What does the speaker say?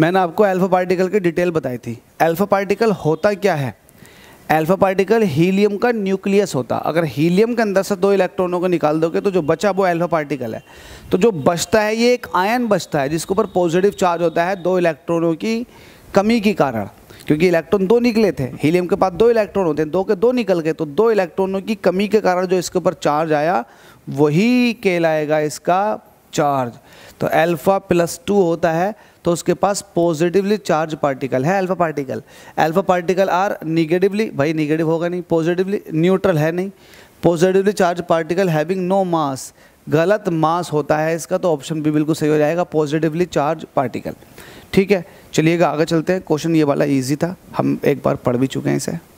मैंने आपको alpha particle की डिटेल बताई थी अल्फा पार्टिकल होता क्या है अल्फा पार्टिकल हीलियम का न्यूक्लियस होता अगर हीलियम के अंदर से दो इलेक्ट्रॉनों को निकाल दोगे तो जो बचा वो अल्फा पार्टिकल है तो जो बचता है ये एक आयन बचता है जिसके ऊपर पॉजिटिव चार्ज होता है दो इलेक्ट्रॉनों की कमी के कारण क्योंकि इलेक्ट्रॉन दो निकले थे हीलियम के पास दो इलेक्ट्रॉन होते हैं दो के दो निकल गए तो दो इलेक्ट्रॉनों की कमी के कारण जो इसके ऊपर चार्ज आया वही कहलाएगा इसका चार्ज तो अल्फा प्लस टू होता है तो उसके पास पॉजिटिवली चार्ज पार्टिकल है alpha particle alpha particle are negatively भाई निगेटिव होगा नहीं पॉजिटिवली न्यूट्रल है नहीं positively charge particle having no mass गलत मास होता है इसका तो ऑप्शन भी बिल्कुल सही हो जाएगा पॉजिटिवली चार्ज पार्टिकल ठीक है चलिएगा आगे चलते हैं क्वेश्चन ये वाला ईजी था हम एक बार पढ़ भी चुके हैं इसे